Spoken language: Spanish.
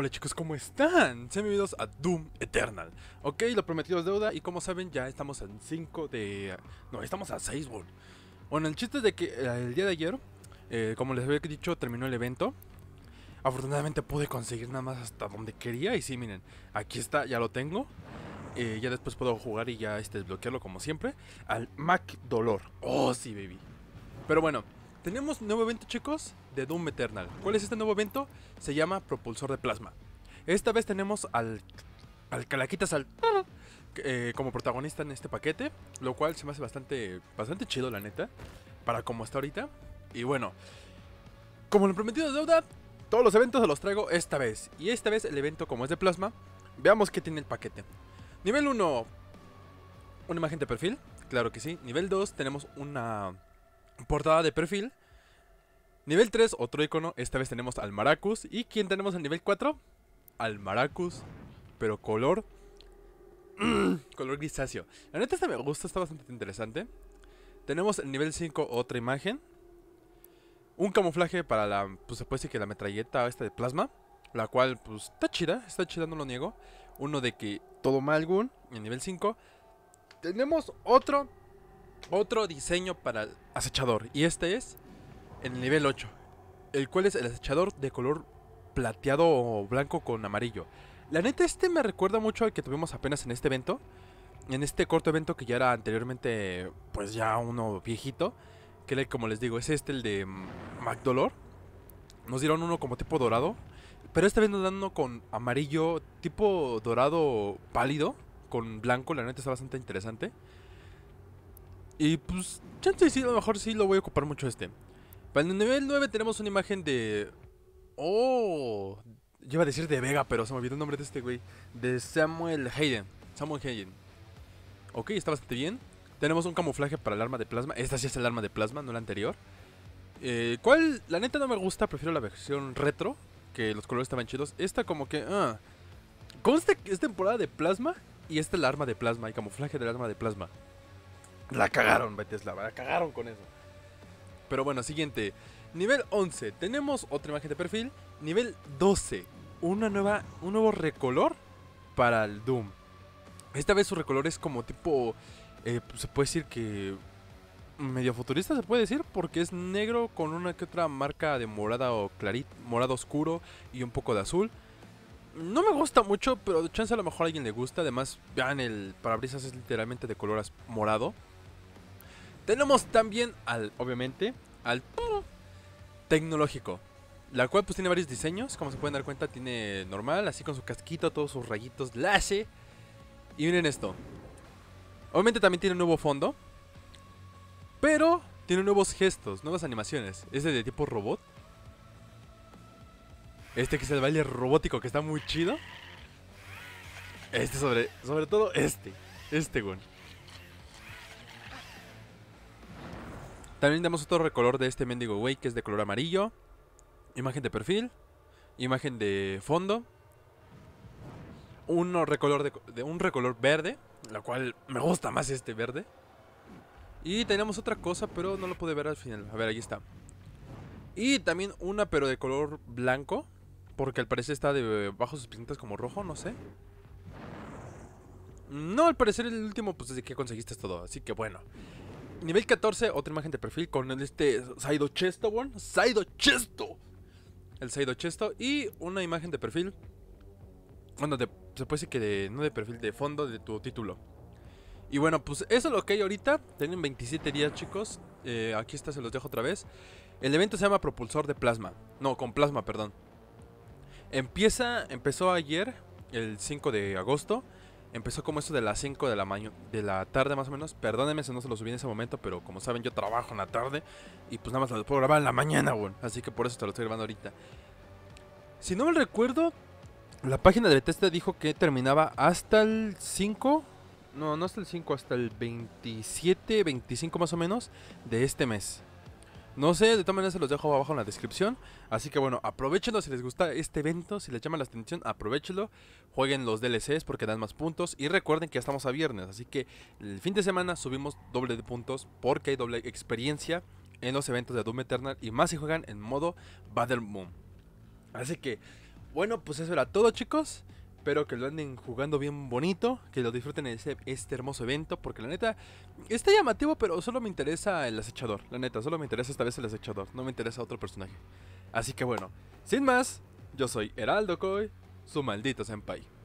Hola chicos, ¿cómo están? Sean bienvenidos a Doom Eternal Ok, lo prometido es deuda y como saben ya estamos en 5 de... No, estamos a 6, bol. Bueno, el chiste es de que eh, el día de ayer, eh, como les había dicho, terminó el evento Afortunadamente pude conseguir nada más hasta donde quería y sí, miren, aquí está, ya lo tengo eh, Ya después puedo jugar y ya este, desbloquearlo como siempre Al Mac Dolor, oh sí baby Pero bueno, tenemos nuevo evento chicos de Doom Eternal. ¿Cuál es este nuevo evento? Se llama Propulsor de Plasma. Esta vez tenemos al, al Calaquitas al, eh, como protagonista en este paquete, lo cual se me hace bastante, bastante chido la neta, para como está ahorita. Y bueno, como lo prometido de deuda, todos los eventos se los traigo esta vez. Y esta vez el evento como es de plasma, veamos qué tiene el paquete. Nivel 1, una imagen de perfil, claro que sí. Nivel 2 tenemos una Portada de perfil. Nivel 3, otro icono. Esta vez tenemos al Maracus. ¿Y quién tenemos al nivel 4? Al Maracus. Pero color. color grisáceo. La neta, esta me gusta, está bastante interesante. Tenemos el nivel 5, otra imagen. Un camuflaje para la. Pues se puede decir que la metralleta esta de plasma. La cual, pues, está chida, está chida, no lo niego. Uno de que todo Malgun, en nivel 5. Tenemos otro otro diseño para el acechador. Y este es en el nivel 8. El cual es el acechador de color plateado o blanco con amarillo. La neta, este me recuerda mucho al que tuvimos apenas en este evento. En este corto evento que ya era anteriormente, pues ya uno viejito. Que como les digo, es este el de Macdolor Nos dieron uno como tipo dorado. Pero esta vez nos dan uno con amarillo, tipo dorado pálido. Con blanco, la neta está bastante interesante. Y pues, chance sí, a lo mejor sí lo voy a ocupar mucho este. Para el nivel 9 tenemos una imagen de... ¡Oh! Lleva a decir de Vega, pero se me olvidó el nombre de este güey. De Samuel Hayden. Samuel Hayden. Ok, está bastante bien. Tenemos un camuflaje para el arma de plasma. Esta sí es el arma de plasma, no la anterior. Eh, ¿Cuál? La neta no me gusta, prefiero la versión retro. Que los colores estaban chidos. Esta como que... Ah, que es temporada de plasma. Y esta es la arma de plasma, y camuflaje del arma de plasma. La cagaron, Bethesda, la cagaron con eso. Pero bueno, siguiente. Nivel 11, tenemos otra imagen de perfil. Nivel 12, una nueva, un nuevo recolor para el Doom. Esta vez su recolor es como tipo, eh, pues, se puede decir que medio futurista se puede decir porque es negro con una que otra marca de morada o clarit, morado oscuro y un poco de azul. No me gusta mucho, pero de chance a lo mejor a alguien le gusta. Además, vean el parabrisas es literalmente de color morado. Tenemos también al, obviamente, al tecnológico. La cual pues tiene varios diseños, como se pueden dar cuenta, tiene normal, así con su casquito, todos sus rayitos, lase Y miren esto. Obviamente también tiene un nuevo fondo, pero tiene nuevos gestos, nuevas animaciones. Este de tipo robot. Este que es el baile robótico, que está muy chido. Este sobre, sobre todo este, este, güey. También tenemos otro recolor de este mendigo güey que es de color amarillo. Imagen de perfil. Imagen de fondo. Un recolor, de, un recolor verde. La cual me gusta más este verde. Y tenemos otra cosa, pero no lo pude ver al final. A ver, aquí está. Y también una, pero de color blanco. Porque al parecer está de bajo sus pintas como rojo, no sé. No, al parecer el último, pues desde que conseguiste todo. Así que bueno. Nivel 14, otra imagen de perfil con este Saido Chesto, weón. Saido Chesto. El Saido Chesto. Y una imagen de perfil. Bueno, de, se puede decir que no de perfil, de fondo de tu título. Y bueno, pues eso es lo que hay ahorita. Tienen 27 días, chicos. Eh, aquí está, se los dejo otra vez. El evento se llama Propulsor de Plasma. No, con plasma, perdón. Empieza, empezó ayer, el 5 de agosto. Empezó como eso de las 5 de la, de la tarde más o menos. Perdónenme si no se lo subí en ese momento, pero como saben yo trabajo en la tarde y pues nada más lo puedo grabar en la mañana, weón. Así que por eso te lo estoy grabando ahorita. Si no me recuerdo, la página de Bethesda dijo que terminaba hasta el 5. No, no hasta el 5, hasta el 27, 25 más o menos de este mes. No sé, de todas maneras se los dejo abajo en la descripción. Así que bueno, aprovechenlo si les gusta este evento, si les llama la atención, aprovechenlo. Jueguen los DLCs porque dan más puntos. Y recuerden que ya estamos a viernes, así que el fin de semana subimos doble de puntos porque hay doble experiencia en los eventos de Doom Eternal y más si juegan en modo Battle Moon. Así que, bueno, pues eso era todo chicos. Espero que lo anden jugando bien bonito, que lo disfruten ese, este hermoso evento, porque la neta está llamativo, pero solo me interesa el acechador. La neta, solo me interesa esta vez el acechador, no me interesa otro personaje. Así que bueno, sin más, yo soy Heraldo Coy, su maldito senpai.